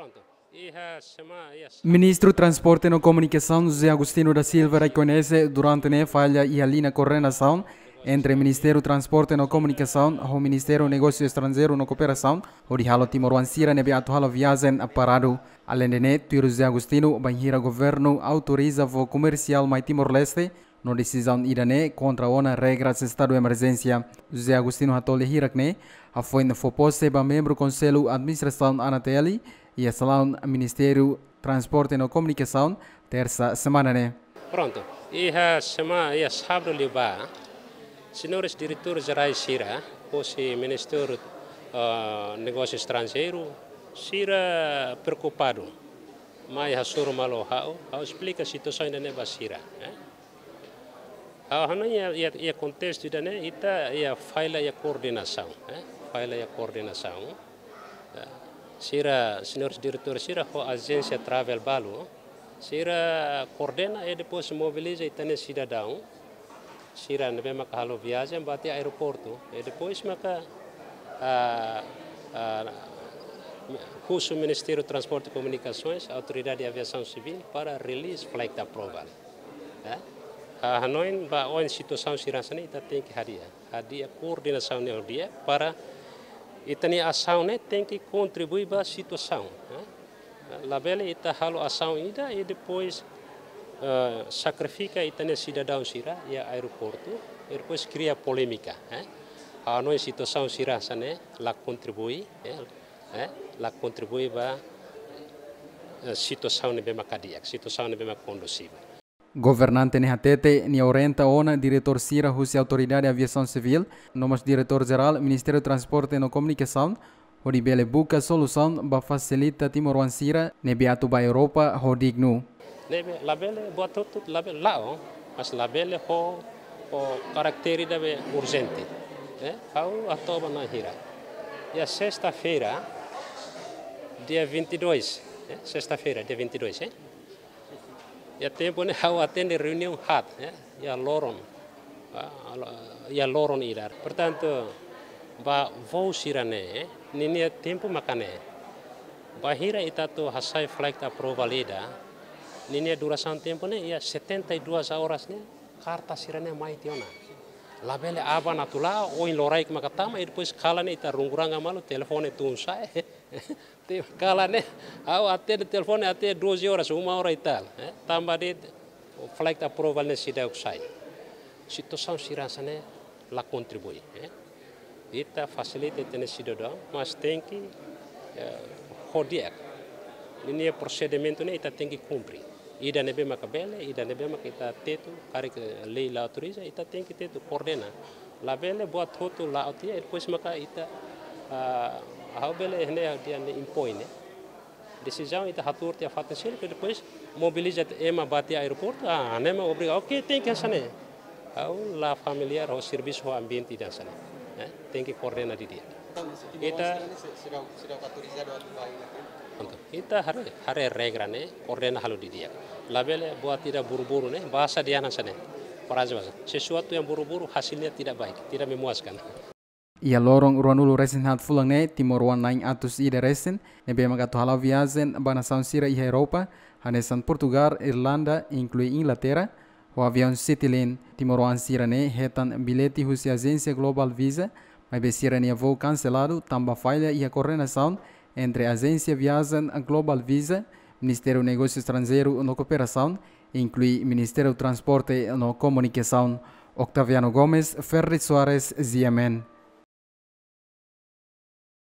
Pronto. Ministro Transporte e Comunicação José Agostino da Silva reconhece durante a falha e a linha correlação entre o Ministério do Transporte e Comunicação e o Ministério do Negócio Estrangeiro na Cooperação, o de Timor-Ansira nebe a parado. Além de né, Tiro José banheira governo autoriza o comercial mais Timor-Leste na decisão irané contra uma regra do estado de emergência. José Agostino Hatole Hirakne, a foi na foposse para membro do Conselho Administração Anateli, e a Salão Ministério Transporte e Comunicação, terça semana, né? Pronto. E a semana e a sábado liba, eh? senhores diretores gerais Shira, o Ministério uh, Negócios Estrangeiro, Shira preocupado. Mas a sua malo, how explica a situação da neva Shira, eh? A Hana ia, o contexto da né, é a falha coordenação, né? Falha coordenação. Sira, senhores diretores, Sira com a agência Travel Balu, Sira coordena e depois mobiliza e tem cidadão. Sira nebe maka halo viagem bate aeroporto e depois maka a, curso Ministério do Transporte e Comunicações, Autoridade de Aviação Civil para release flight approval. Eh? A Hanoi, a situação sirasani, kita tem que hadir. Hadir coordenação dia para e também ação né, tem que contribuir para a situação. Né? Labela está halo ação ainda e depois uh, sacrifica e também cidadão sira e aeroporto e depois cria polêmica. Né? A nossa situação sira sana né? lá contribui, né? Eh, lá contribui para a eh, situação de bem cardíaca, situação de bem conduziva. Governante Nehatete ni orienta ona diretor Cira Rússia Autoridade de Aviação Civil, nomas diretor-geral Ministério do Transporte e Comunicação, Horibele buka solução para facilitar Timor Cira nebiatu ba Europa rodignu. Nebe é boa tudo labele lá, mas labele ho o caractere da urgente, né? Ao atoba na hira. E a sexta-feira, dia 22, né? sexta-feira, dia 22, hein? Ya tempo tempone hawatende reuniung hat, ya, ya loron. Ya loron irar. Portanto, ba vou sirane, ¿eh? nini tempo makane. Bahira itato hasai flight approval ida. Nini durasan tempo ne ¿eh? ya 72 horas ne karta sirane mai tiona labele abana tula o in lorai kuma katama ir e kala kalane ita runguranga malu telefone tunsa eh, eh, te kalane au ate telefone ate 12 horas uma ora ital eh, tamba de flight approval ne sida oksai situação ne la contribui ita facilite tene sida do mas tem que ini procedimento ne ita tem kumpri ida nebe maka bele ida nebe maka ita tetu karik lei la autoriza ita tenki tetu kordena la bele buat hotu la autia el pues maka ita uh, hau bele e hene dia ne impoine decisão ita hatur tia fatin sir que depois mobiliza ema bati aeroporto ah ma obriga ok tenki hasane au la familiar ho serviço ho ambiente ida hasane eh, ke kordena di dia ita sedang sedang autorizado hari ಇತ್ತ ಹರೆ ಹರೆ halu di dia. labele buat tidak buru-buru nih bahasa dia ne. praja bahasa sesuatu yang buru-buru hasilnya tidak baik tidak memuaskan Ia ya, lorong uranulu resin hat fulang ne timor wan naing atus ida resin. ne be maga viazen bana saun sira iha Europa hanesan Portugal Irlanda inclui Inglaterra o avião Citilene timor wan sira ne hetan bileti husi agência Global Visa mas be sira ne voo cancelado tamba falha iha correna sound entre a Agência Viajan Global Visa, Ministério do Negócio Estrangeiro na Cooperação, inclui Ministério do Transporte na Comunicação, Octaviano Gomes, Ferri Soares, Ziamen.